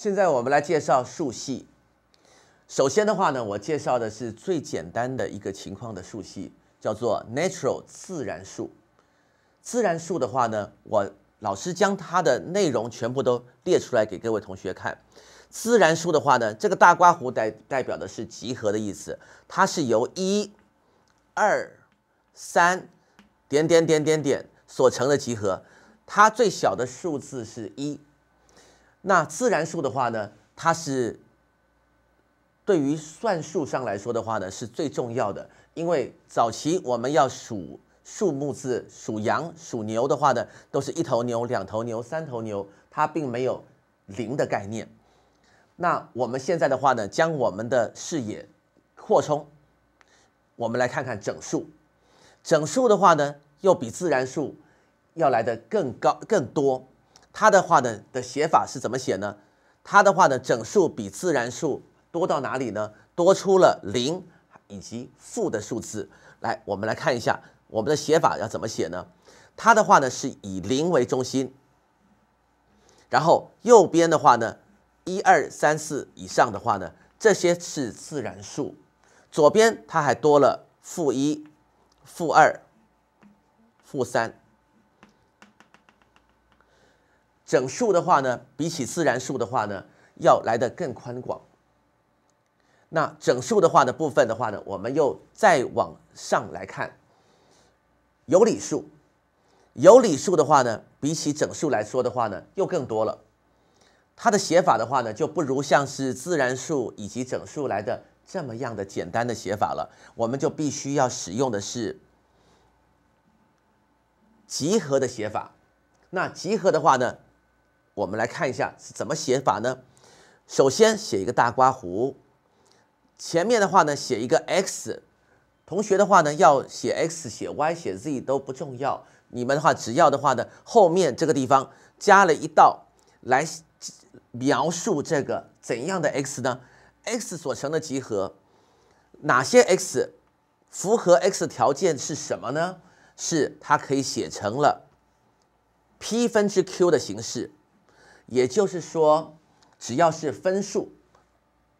现在我们来介绍数系。首先的话呢，我介绍的是最简单的一个情况的数系，叫做 natural 自然数。自然数的话呢，我老师将它的内容全部都列出来给各位同学看。自然数的话呢，这个大刮胡代代表的是集合的意思，它是由一、二、三点点点点点所成的集合，它最小的数字是一。那自然数的话呢，它是对于算术上来说的话呢是最重要的，因为早期我们要数数目字、数羊、数牛的话呢，都是一头牛、两头牛、三头牛，它并没有零的概念。那我们现在的话呢，将我们的视野扩充，我们来看看整数。整数的话呢，又比自然数要来的更高、更多。它的话呢的写法是怎么写呢？它的话呢，整数比自然数多到哪里呢？多出了零以及负的数字。来，我们来看一下我们的写法要怎么写呢？它的话呢是以零为中心，然后右边的话呢，一二三四以上的话呢，这些是自然数，左边它还多了负一、负二、负三。整数的话呢，比起自然数的话呢，要来的更宽广。那整数的话的部分的话呢，我们又再往上来看，有理数，有理数的话呢，比起整数来说的话呢，又更多了。它的写法的话呢，就不如像是自然数以及整数来的这么样的简单的写法了。我们就必须要使用的是集合的写法。那集合的话呢？我们来看一下是怎么写法呢？首先写一个大括弧，前面的话呢写一个 x，同学的话呢要写 x 写 y 写 z 都不重要，你们的话只要的话呢后面这个地方加了一道来描述这个怎样的 x 呢？x 所成的集合，哪些 x 符合 x 条件是什么呢？是它可以写成了 p 分之 q 的形式。也就是说，只要是分数，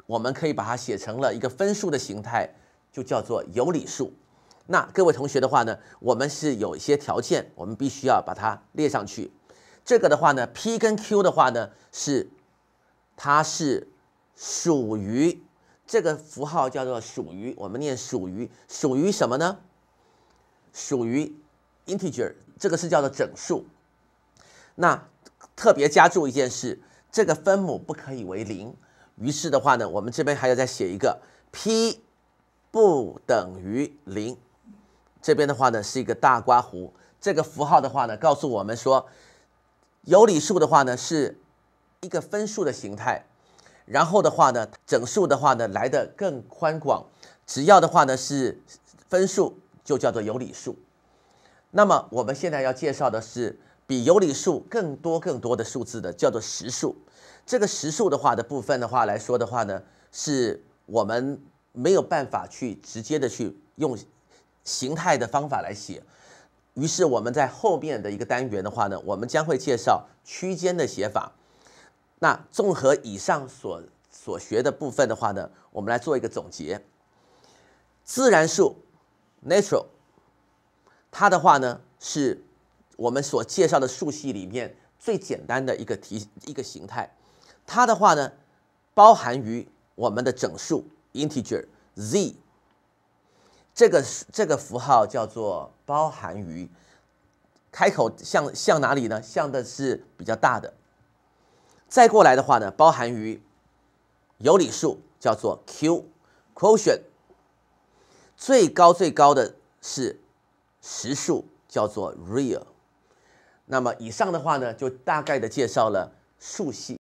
我们可以把它写成了一个分数的形态，就叫做有理数。那各位同学的话呢，我们是有一些条件，我们必须要把它列上去。这个的话呢，p 跟 q 的话呢，是它是属于这个符号叫做属于，我们念属于，属于什么呢？属于 integer，这个是叫做整数。那特别加注一件事，这个分母不可以为零。于是的话呢，我们这边还要再写一个 p 不等于零。这边的话呢是一个大括弧，这个符号的话呢告诉我们说，有理数的话呢是一个分数的形态。然后的话呢，整数的话呢来的更宽广，只要的话呢是分数就叫做有理数。那么我们现在要介绍的是。比有理数更多更多的数字的叫做实数，这个实数的话的部分的话来说的话呢，是我们没有办法去直接的去用形态的方法来写。于是我们在后面的一个单元的话呢，我们将会介绍区间的写法。那综合以上所所学的部分的话呢，我们来做一个总结。自然数 （natural），它的话呢是。我们所介绍的数系里面最简单的一个题一个形态，它的话呢，包含于我们的整数 integer z，这个这个符号叫做包含于，开口向向哪里呢？向的是比较大的。再过来的话呢，包含于有理数叫做 q quotient，最高最高的是实数叫做 real。那么以上的话呢，就大概的介绍了数系。